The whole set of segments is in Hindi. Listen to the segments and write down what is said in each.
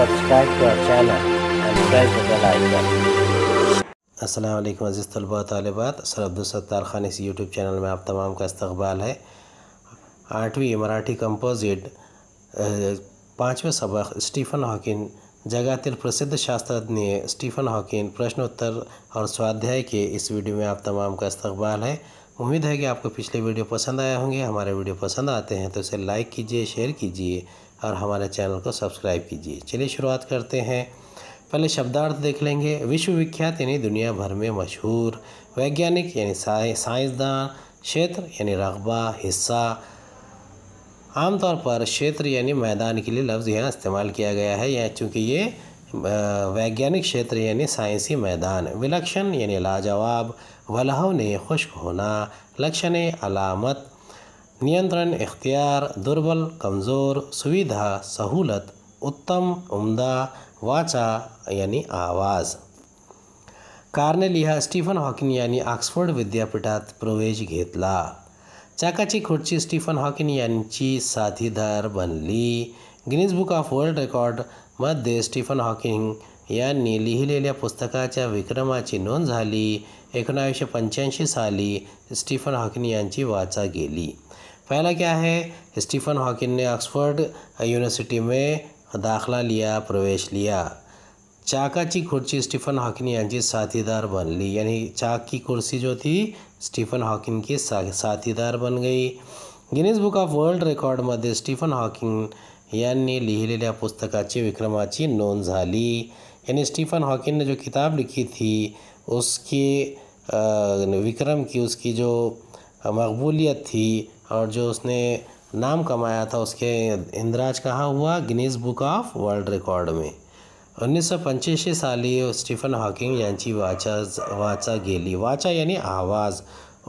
subscribe to our channel and press the bell icon. Aslam अज़ीज़ तलबा तलबात सर अब्दुलसत्तार खान इस यूट्यूब चैनल में आप तमाम का इस्तबाल है आठवीं मराठी कंपोजिट पाँचवें सबक स्टीफ़न हॉकिन जगातिल प्रसिद्ध शास्त्रज्ञ स्टीफ़न हॉकिन उत्तर और स्वाध्याय के इस वीडियो में आप तमाम का इस्तबाल है उम्मीद है कि आपको पिछले वीडियो पसंद आए होंगे हमारे वीडियो पसंद आते हैं तो इसे लाइक कीजिए शेयर कीजिए और हमारे चैनल को सब्सक्राइब कीजिए चलिए शुरुआत करते हैं पहले शब्दार्थ देख लेंगे विश्वविख्यात यानी दुनिया भर में मशहूर वैज्ञानिक यानी साइंसदान क्षेत्र यानी रकबा हिस्सा आमतौर पर क्षेत्र यानी मैदान के लिए लफ्ज़ यहाँ इस्तेमाल किया गया है यह चूँकि ये वैज्ञानिक क्षेत्र यानी साइंसी मैदान विलक्षण यानी लाजवाब वलहव ने खुश्क होना लक्षण अलामत नियंत्रण इख्तियार दुर्बल कमज़ोर सुविधा सहूलत उत्तम उम्दा वाचा यानी आवाज लिहा स्टीफन हॉकिन यांनी ऑक्सफर्ड विद्यापीठात प्रवेश घेतला चाकाची खुर्ची स्टीफन हॉकिन यांची साथीदार बनली गिनीज बुक ऑफ वर्ल्ड रेकॉर्डमध्ये स्टीफन हॉकिंग यांनी लिहिलेल्या पुस्तकाच्या विक्रमाची नोंद झाली एकोणावीसशे पंच्याऐंशी साली स्टीफन हॉकिन यांची वाचा गेली पहला क्या है स्टीफन हॉकिन ने ऑक्सफोर्ड यूनिवर्सिटी में दाखला लिया प्रवेश लिया चाकाची कुर्सी स्टीफन हॉकिन यांची साथीदार बन ली यानी चाक की कुर्सी जो थी स्टीफन हॉकिन की साथीदार बन गई गिनीज बुक ऑफ वर्ल्ड मध्य स्टीफन हॉकिन यानी लिखले पुस्तका पुस्तकाची की नोंद यानी स्टीफन हॉकिन ने जो किताब लिखी थी उसके विक्रम की उसकी जो मकबूलियत थी और जो उसने नाम कमाया था उसके इंदिराज कहाँ हुआ Guinness Book of World Record में उन्नीस सौ उन्नीसशे साली स्टीफन हॉकिंग यांची वाचा वाचा गेली वाचा यानी आवाज़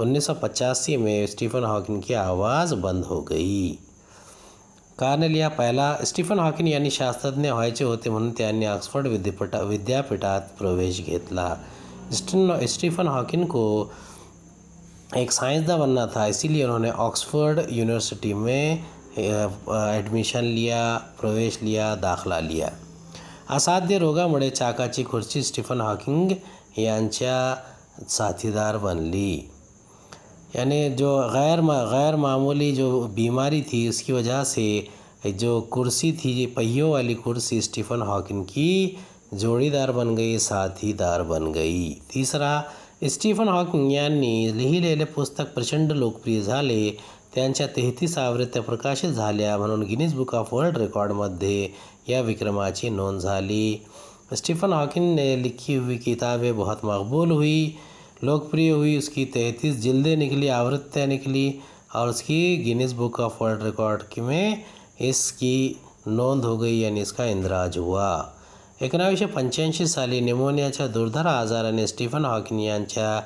उन्नीस सौ पचासी में स्टीफन हॉकिन की आवाज़ बंद हो गई लिया पहला स्टीफन हॉकिन यानी शास्त्रज्ञ व्हायचे होते म्हणून यानी ऑक्सफर्ड विद्यापीठ विद्यापीठात प्रवेश घेतला स्टीफन हॉकिन को एक साइंसदा बनना था इसीलिए उन्होंने ऑक्सफोर्ड यूनिवर्सिटी में एडमिशन लिया प्रवेश लिया दाखला लिया असाध्य रोगामुळे चाकाची खुर्ची स्टीफन हॉकिंग यांच्या साथीदार बनली यानी जो गैर मा, गैर मामूली जो बीमारी थी उसकी वजह से जो कुर्सी थी ये पहियों वाली कुर्सी स्टीफन हॉकिंग की जोड़ीदार बन गई साथीदार बन गई तीसरा स्टीफन हॉकिंग लिखले पुस्तक प्रचंड लोकप्रिय जाए तेहतीस आवृत्त प्रकाशित गिनीज बुक ऑफ वर्ल्ड मध्य या की नोंद स्टीफन हॉकिंग ने लिखी हुई किताबें बहुत मकबूल हुई लोकप्रिय हुई उसकी तैंतीस जिल्दें निकली आवृत्तियाँ निकली और उसकी Guinness Book of World Record में इसकी नोंद हो गई यानी इसका इंदराज हुआ एकोणावीसशे पंच साली निमोनिया दुर्धर आजाराने स्टीफन हॉकिन यांच्या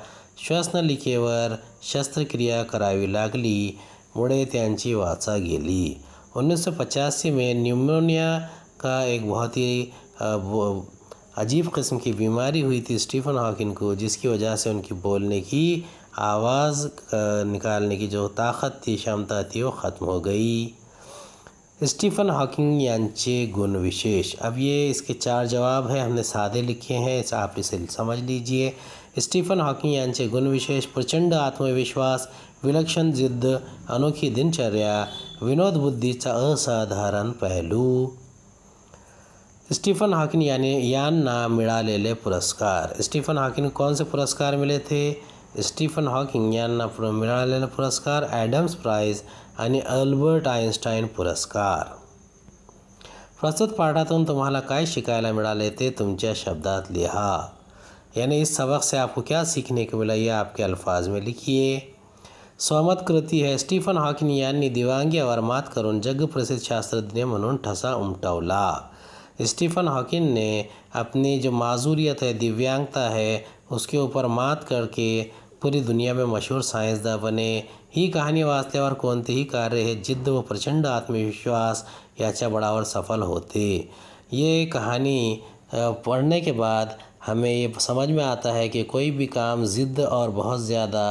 श्वसनलिकेवर शस्त्रक्रिया करावी लागली मुड़े त्यांची वाचा गेली उन्नीस सौ पचासी में न्यूमोनिया का एक बहुत ही अजीब किस्म की बीमारी हुई थी स्टीफन हॉकिन को जिसकी वजह से उनकी बोलने की आवाज़ निकालने की जो ताकत थी क्षमता थी वो ख़त्म हो गई स्टीफन हॉकिंग यांचे विशेष अब ये इसके चार जवाब हैं हमने सादे लिखे हैं इस आप इसे समझ लीजिए स्टीफन हॉकिंग यांचे विशेष प्रचंड आत्मविश्वास विलक्षण जिद्द अनोखी दिनचर्या विनोद का असाधारण पहलू स्टीफन यानी ना मिला ले ले पुरस्कार स्टीफन हॉकिन कौन से पुरस्कार मिले थे स्टीफन हॉकिंग मिला पुरस्कार ऐडम्स प्राइज अल्बर्ट आइंस्टाइन पुरस्कार प्रस्तुत पाठातून तुम्हारा का शिका मिला तुम्हार शब्द लिहा यानी इस सबक से आपको क्या सीखने को मिला यह आपके अल्फाज में लिखिए स्वमत कृति है स्टीफन हॉकिन यानी दिवांगी और मात जग प्रसिद्ध शास्त्रज्ञ मन ठसा उमटवला स्टीफन हॉकिन ने अपनी जो माजूरियत है दिव्यांगता है उसके ऊपर मात करके पूरी दुनिया में मशहूर साइंसदां बने ही कहाणी वाचल्यावर ही कार्य है जिद्द व प्रचंड आत्मविश्वास याच्या बढ़ावर सफल होते ये कहानी पढ़ने के बाद हमें ये समझ में आता है कि कोई भी काम ज़िद्द और बहुत ज़्यादा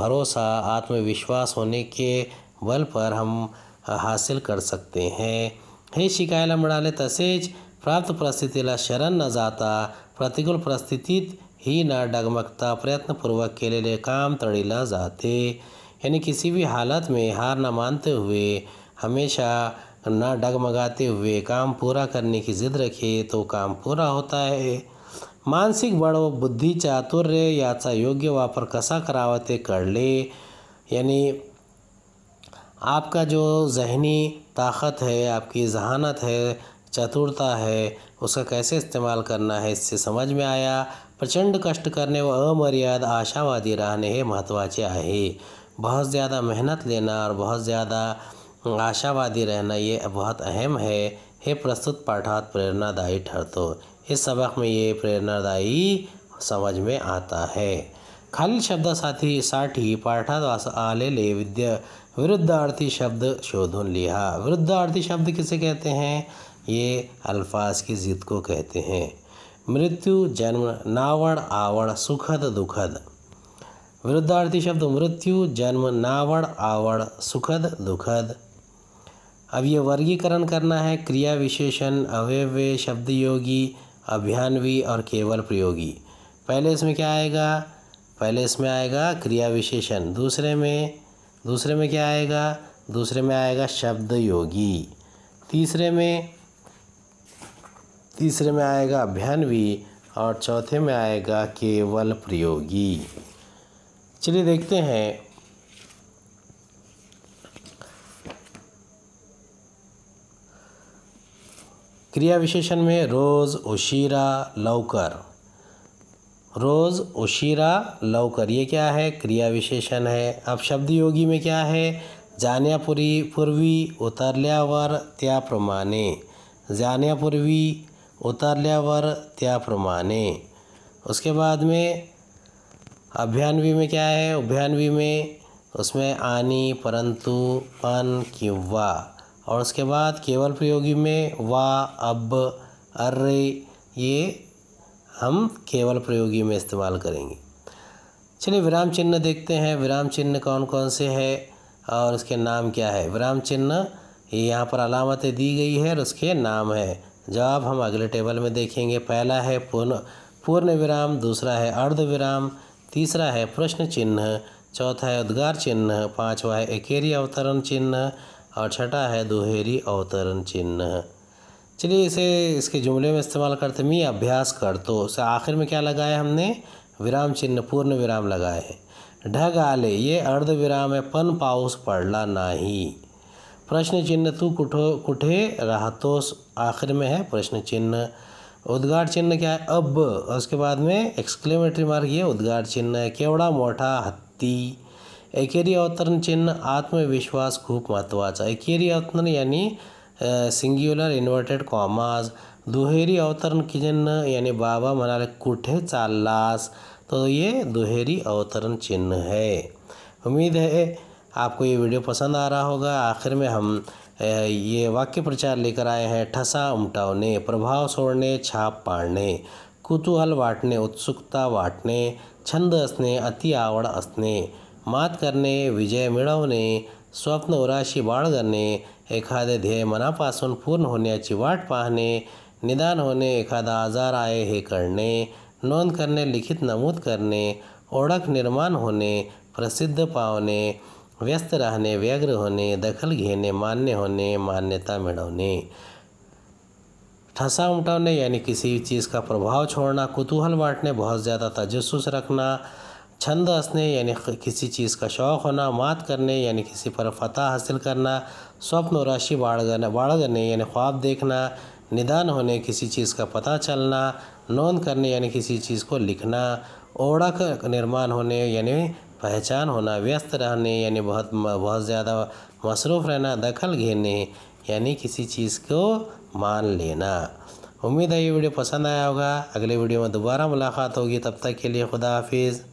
भरोसा आत्मविश्वास होने के बल पर हम हासिल कर सकते हैं हे शिकायला मड़ाले तसेज प्राप्त परिस्थितीला शरण न जाता प्रतिकूल परिस्थिति ही ना डगमगता प्रयत्नपूर्वक के लिए काम तडीला जाते यानी किसी भी हालत में हार ना मानते हुए हमेशा ना डगमगाते हुए काम पूरा करने की ज़िद रखे तो काम पूरा होता है मानसिक बळ व बुद्धि चातुर्य याचा योग्य वापर कसा करावते कर ले यानी आपका जो जहनी ताकत है आपकी जहानत है चतुरता है उसका कैसे इस्तेमाल करना है इससे समझ में आया प्रचंड कष्ट करने व अमर्याद आशावादी रहने हे महत्वाचे है बहुत ज़्यादा मेहनत लेना और बहुत ज़्यादा आशावादी रहना ये बहुत अहम है हे प्रस्तुत पाठात प्रेरणादायी ठहरतो इस सबक में ये प्रेरणादायी समझ में आता है खाली शब्द साथी साठी पाठात आलेले विद्या विरुद्धार्थी शब्द शोधन लिहा विरुद्धार्थी शब्द किसे कहते हैं ये अल्फाज की ज़िद को कहते हैं मृत्यु जन्म नावण आवण सुखद दुखद विरुद्धार्थी शब्द मृत्यु जन्म नावण आवण सुखद दुखद अब ये वर्गीकरण करना है क्रिया विशेषण अवयव्य शब्द योगी अभियानवी और केवल प्रयोगी पहले इसमें क्या आएगा पहले इसमें आएगा क्रिया विशेषण दूसरे में दूसरे में क्या आएगा दूसरे में आएगा शब्द योगी तीसरे में तीसरे में आएगा अभियानवी और चौथे में आएगा केवल प्रयोगी चलिए देखते हैं क्रिया विशेषण में रोज़ उशीरा लौकर रोज़ उशीरा लौकर ये क्या है क्रिया विशेषण है अब शब्द योगी में क्या है जान्यापुरी पूर्वी उतरल्यावर त्या प्रमाणे जान्यापूर्वी उतार लिया त्या प्रमाणे उसके बाद में अभ्यान्वी में क्या है अभ्यान्वी में उसमें आनी परंतु अन किवा और उसके बाद केवल प्रयोगी में वा अब अर्रे ये हम केवल प्रयोगी में इस्तेमाल करेंगे चलिए विराम चिन्ह देखते हैं विराम चिन्ह कौन कौन से है और उसके नाम क्या है विराम चिन्ह ये यहाँ पर अलामतें दी गई है और उसके नाम है जवाब हम अगले टेबल में देखेंगे पहला है पूर्ण पूर्ण विराम दूसरा है अर्ध विराम तीसरा है प्रश्न चिन्ह चौथा है उद्गार चिन्ह पांचवा है एकेरी अवतरण चिन्ह और छठा है दोहेरी अवतरण चिन्ह चलिए इसे इसके जुमले में इस्तेमाल करते मी अभ्यास कर तो उसे आखिर में क्या लगाया हमने विराम चिन्ह पूर्ण विराम लगाए हैं ढग आले ये अर्ध विराम है पन पाउस पड़ला ही प्रश्न चिन्ह तू कुठो कुठे राहतोस आखिर में है प्रश्न चिन्ह उद्घाट चिन्ह क्या है अब उसके बाद में एक्सक्लेमेटरी मार्ग ये उद्घाट चिन्ह है केवड़ा मोटा हत्ती एकेरी अवतरण चिन्ह आत्मविश्वास खूब महत्वाचार एकेरी अवतरण यानी सिंग्युलर इन्वर्टेड कॉमास दुहेरी अवतरण चिन्ह यानी बाबा म्हणाले कुठे चाललास तो ये दुहेरी अवतरण चिन्ह है उम्मीद है आपको ये वीडियो पसंद आ रहा होगा आखिर में हम ये वाक्य प्रचार लेकर आए हैं ठसा उमटावने प्रभाव छोड़ने छाप पाड़ने कुतूहल वाटने उत्सुकता वाटने छंद असणे अति आवड असणे मात करने विजय मिलवने स्वप्न उराशी बाढ़ करने एखादे ध्येय मनापासन पूर्ण होने की वाट पहाने निदान होने एखादा आजार आए हे करने नोंद करने लिखित नमूद करने ओख निर्माण होने प्रसिद्ध पावने व्यस्त रहने व्यग्र होने दखल घेने मान्य होने मान्यता मिलवने ठसा उमटवने यानी किसी चीज़ का प्रभाव छोड़ना कुतूहल बांटने बहुत ज़्यादा तजस्स रखना छंद हंसने यानी किसी चीज़ का शौक़ होना मात करने यानी किसी पर फतह हासिल करना स्वप्न राशि बाढ़ बाढ़ने यानी ख्वाब देखना निदान होने किसी चीज़ का पता चलना नोंद करने यानी किसी चीज़ को लिखना ओड़ा का निर्माण होने यानी पहचान होना व्यस्त रहने यानी बहुत बहुत ज़्यादा मसरूफ़ रहना दखल घेरने यानी किसी चीज़ को मान लेना उम्मीद है ये वीडियो पसंद आया होगा अगले वीडियो में दोबारा मुलाकात होगी तब तक के लिए खुदा हाफिज़